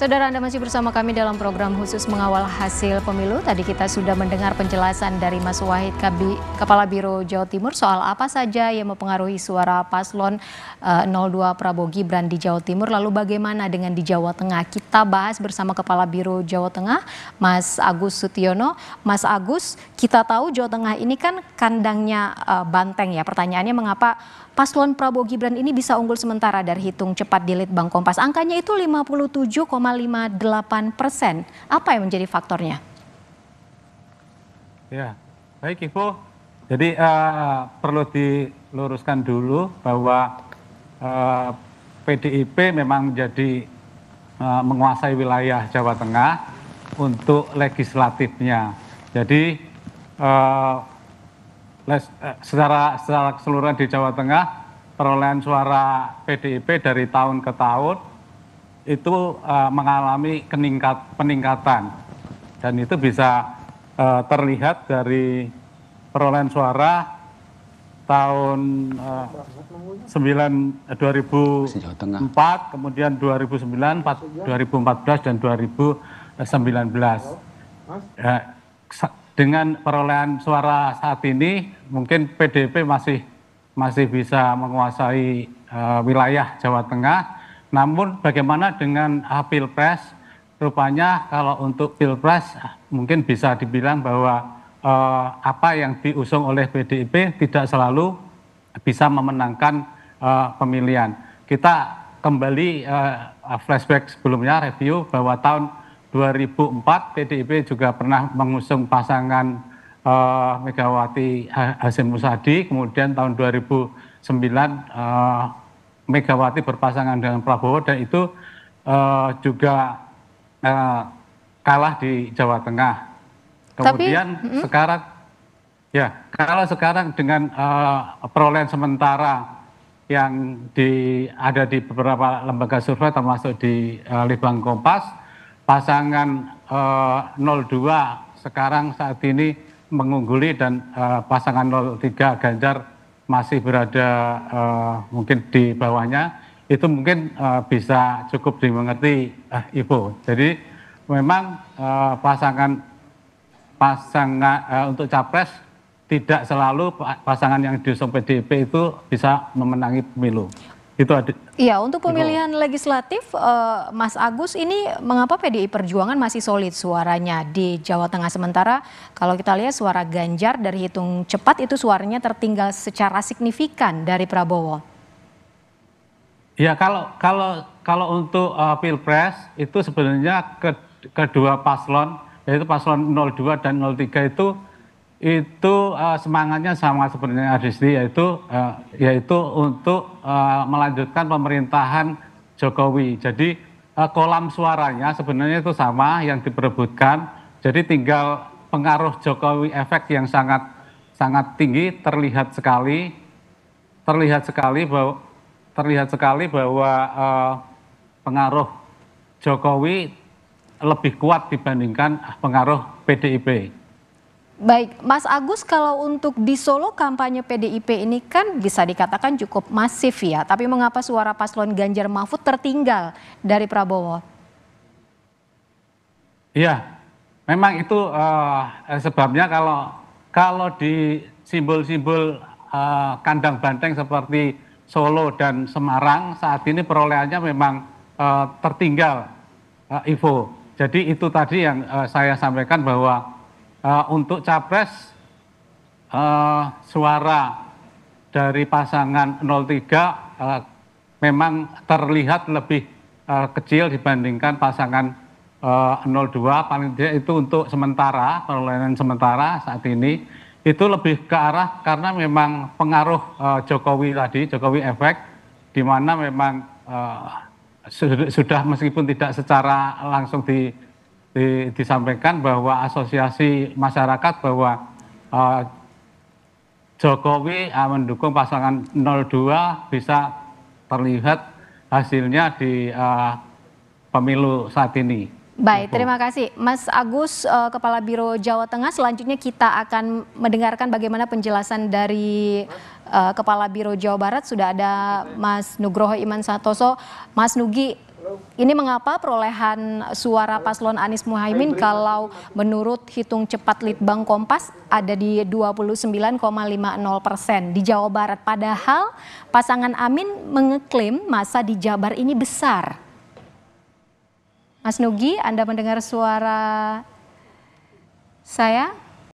Saudara Anda masih bersama kami dalam program khusus mengawal hasil pemilu. Tadi kita sudah mendengar penjelasan dari Mas Wahid Kabi, Kepala Biro Jawa Timur soal apa saja yang mempengaruhi suara paslon uh, eh, 02 Prabowo Gibran di Jawa Timur. Lalu bagaimana dengan di Jawa Tengah? Kita bahas bersama Kepala Biro Jawa Tengah, Mas Agus Sutiono. Mas Agus, kita tahu Jawa Tengah ini kan kandangnya uh, banteng ya. Pertanyaannya mengapa paslon Prabowo Gibran ini bisa unggul sementara dari hitung cepat di Litbang Kompas. Angkanya itu 57, 2,58 persen. Apa yang menjadi faktornya? Ya, baik Ibu. Jadi uh, perlu diluruskan dulu bahwa uh, eh, PDIP memang menjadi uh, eh, menguasai wilayah Jawa Tengah untuk legislatifnya. Jadi uh, les, uh, secara secara keseluruhan di Jawa Tengah perolehan suara PDIP dari tahun ke tahun itu uh, mengalami keningkat, peningkatan dan itu bisa uh, terlihat dari perolehan suara tahun uh, 9 2004 kemudian 2009 4, 2014 dan 2019 ya, dengan perolehan suara saat ini mungkin PDP masih masih bisa menguasai uh, wilayah Jawa Tengah namun bagaimana dengan ah, pilpres? Rupanya kalau untuk pilpres ah, mungkin bisa dibilang bahwa eh, apa yang diusung oleh PDIP tidak selalu bisa memenangkan eh, pemilihan. Kita kembali eh, ah, flashback sebelumnya review bahwa tahun 2004 PDIP juga pernah mengusung pasangan eh, Megawati Hasim Musadi, kemudian tahun 2009 eh, Megawati berpasangan dengan Prabowo dan itu uh, juga uh, kalah di Jawa Tengah. Kemudian Tapi, mm sekarang ya kalau sekarang dengan uh, perolehan sementara yang di ada di beberapa lembaga survei termasuk di uh, Litbang Kompas pasangan uh, 02 sekarang saat ini mengungguli dan uh, pasangan 03 Ganjar masih berada uh, mungkin di bawahnya itu mungkin uh, bisa cukup dimengerti uh, ibu. Jadi memang uh, pasangan pasangan uh, untuk capres tidak selalu pasangan yang diusung PDIP itu bisa memenangi pemilu. Itu ada. Iya, untuk pemilihan itu. legislatif, uh, Mas Agus, ini mengapa PDI Perjuangan masih solid suaranya di Jawa Tengah sementara kalau kita lihat suara Ganjar dari hitung cepat itu suaranya tertinggal secara signifikan dari Prabowo. Ya kalau kalau kalau untuk uh, pilpres itu sebenarnya ke, kedua paslon yaitu paslon 02 dan 03 itu itu uh, semangatnya sama sebenarnya Adisti yaitu uh, yaitu untuk uh, melanjutkan pemerintahan Jokowi. Jadi uh, kolam suaranya sebenarnya itu sama yang diperebutkan. Jadi tinggal pengaruh Jokowi efek yang sangat sangat tinggi terlihat sekali terlihat sekali bahwa terlihat sekali bahwa uh, pengaruh Jokowi lebih kuat dibandingkan pengaruh PDIP. Baik, Mas Agus kalau untuk di Solo kampanye PDIP ini kan bisa dikatakan cukup masif ya, tapi mengapa suara paslon Ganjar Mahfud tertinggal dari Prabowo? Iya, memang itu uh, sebabnya kalau kalau di simbol-simbol uh, kandang banteng seperti Solo dan Semarang saat ini perolehannya memang uh, tertinggal uh, Ivo. Jadi itu tadi yang uh, saya sampaikan bahwa uh, untuk capres uh, suara dari pasangan 03 uh, eh, memang terlihat lebih uh, kecil dibandingkan pasangan uh, 02 paling tidak itu untuk sementara perolehan sementara saat ini itu lebih ke arah karena memang pengaruh uh, Jokowi tadi Jokowi efek di mana memang uh, sudah meskipun tidak secara langsung di di, disampaikan bahwa asosiasi masyarakat bahwa uh, Jokowi uh, mendukung pasangan 02 bisa terlihat hasilnya di uh, pemilu saat ini. Baik, gitu. terima kasih. Mas Agus, Kepala Biro Jawa Tengah, selanjutnya kita akan mendengarkan bagaimana penjelasan dari Kepala Biro Jawa Barat. Sudah ada Mas Nugroho Iman Santoso. Mas Nugi, ini mengapa perolehan suara paslon Anies Muhaimin kalau menurut hitung cepat Litbang Kompas ada di 29,50 persen di Jawa Barat. Padahal pasangan Amin mengeklaim masa di Jabar ini besar. Mas Nugi, Anda mendengar suara saya?